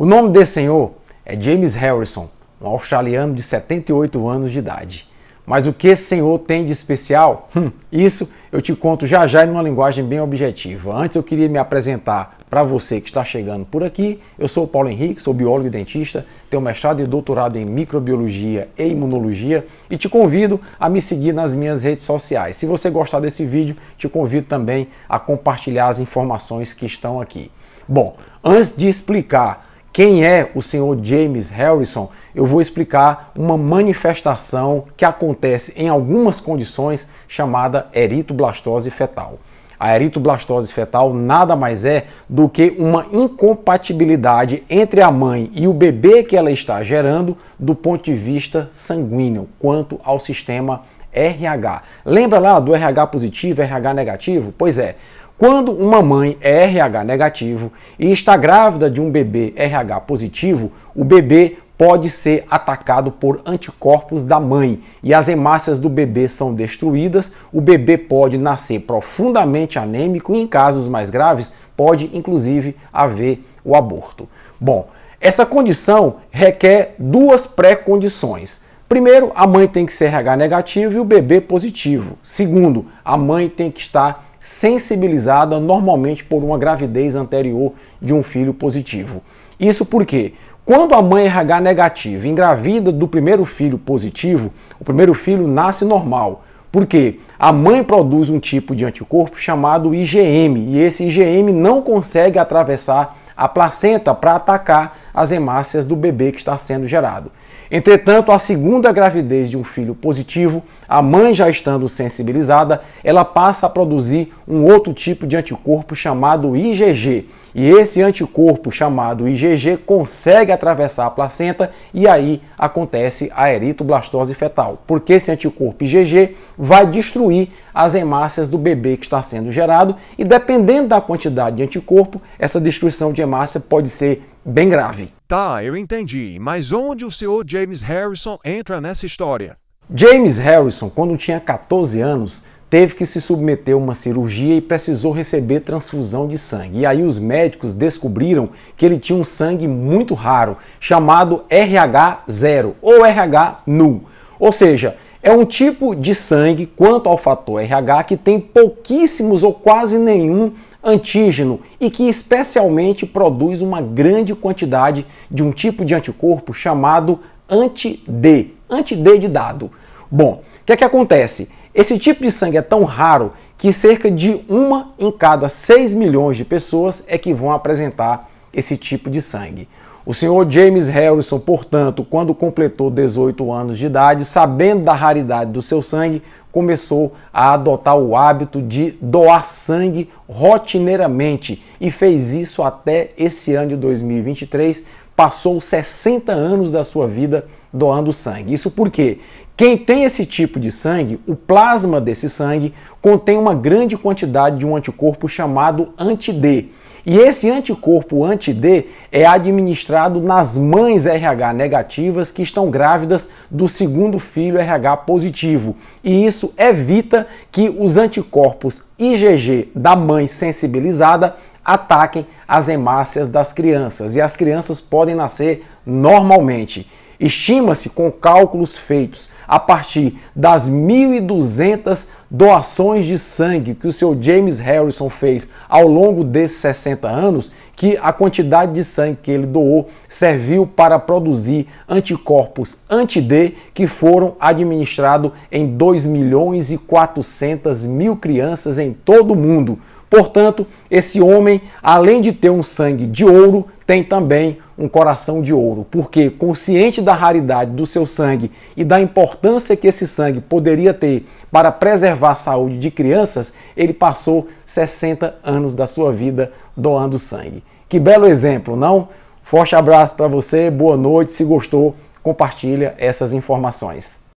O nome desse senhor é James Harrison, um australiano de 78 anos de idade. Mas o que esse senhor tem de especial? Hum, isso eu te conto já já em uma linguagem bem objetiva. Antes eu queria me apresentar para você que está chegando por aqui. Eu sou o Paulo Henrique, sou biólogo e dentista, tenho mestrado e doutorado em microbiologia e imunologia e te convido a me seguir nas minhas redes sociais. Se você gostar desse vídeo, te convido também a compartilhar as informações que estão aqui. Bom, antes de explicar quem é o senhor James Harrison, eu vou explicar uma manifestação que acontece em algumas condições chamada eritoblastose fetal. A eritoblastose fetal nada mais é do que uma incompatibilidade entre a mãe e o bebê que ela está gerando do ponto de vista sanguíneo, quanto ao sistema RH. Lembra lá do RH positivo, RH negativo? Pois é, quando uma mãe é RH negativo e está grávida de um bebê RH positivo, o bebê pode ser atacado por anticorpos da mãe e as hemácias do bebê são destruídas. O bebê pode nascer profundamente anêmico e, em casos mais graves, pode inclusive haver o aborto. Bom, essa condição requer duas pré-condições. Primeiro, a mãe tem que ser RH negativo e o bebê positivo. Segundo, a mãe tem que estar sensibilizada normalmente por uma gravidez anterior de um filho positivo. Isso porque quando a mãe RH negativa engravida do primeiro filho positivo, o primeiro filho nasce normal. Porque a mãe produz um tipo de anticorpo chamado IgM, e esse IgM não consegue atravessar a placenta para atacar as hemácias do bebê que está sendo gerado. Entretanto, a segunda gravidez de um filho positivo, a mãe já estando sensibilizada, ela passa a produzir um outro tipo de anticorpo chamado IgG. E esse anticorpo chamado IgG consegue atravessar a placenta e aí acontece a eritoblastose fetal, porque esse anticorpo IgG vai destruir as hemácias do bebê que está sendo gerado e dependendo da quantidade de anticorpo, essa destruição de hemácia pode ser bem grave. Tá, eu entendi. Mas onde o senhor James Harrison entra nessa história? James Harrison, quando tinha 14 anos, teve que se submeter a uma cirurgia e precisou receber transfusão de sangue. E aí os médicos descobriram que ele tinha um sangue muito raro, chamado RH0 ou RH nu. Ou seja, é um tipo de sangue, quanto ao fator RH, que tem pouquíssimos ou quase nenhum antígeno e que especialmente produz uma grande quantidade de um tipo de anticorpo chamado anti-D, anti-D de dado. Bom, o que é que acontece? Esse tipo de sangue é tão raro que cerca de uma em cada 6 milhões de pessoas é que vão apresentar esse tipo de sangue. O senhor James Harrison, portanto, quando completou 18 anos de idade, sabendo da raridade do seu sangue, começou a adotar o hábito de doar sangue rotineiramente e fez isso até esse ano de 2023, passou 60 anos da sua vida doando sangue. Isso porque quem tem esse tipo de sangue, o plasma desse sangue contém uma grande quantidade de um anticorpo chamado anti-D. E esse anticorpo anti-D é administrado nas mães RH negativas que estão grávidas do segundo filho RH positivo. E isso evita que os anticorpos IgG da mãe sensibilizada ataquem as hemácias das crianças e as crianças podem nascer normalmente. Estima-se com cálculos feitos a partir das 1.200 doações de sangue que o seu James Harrison fez ao longo desses 60 anos que a quantidade de sangue que ele doou serviu para produzir anticorpos anti-D que foram administrados em 2 milhões e 400 mil crianças em todo o mundo. Portanto, esse homem, além de ter um sangue de ouro, tem também um coração de ouro, porque consciente da raridade do seu sangue e da importância que esse sangue poderia ter para preservar a saúde de crianças, ele passou 60 anos da sua vida doando sangue. Que belo exemplo, não? Forte abraço para você, boa noite. Se gostou, compartilha essas informações.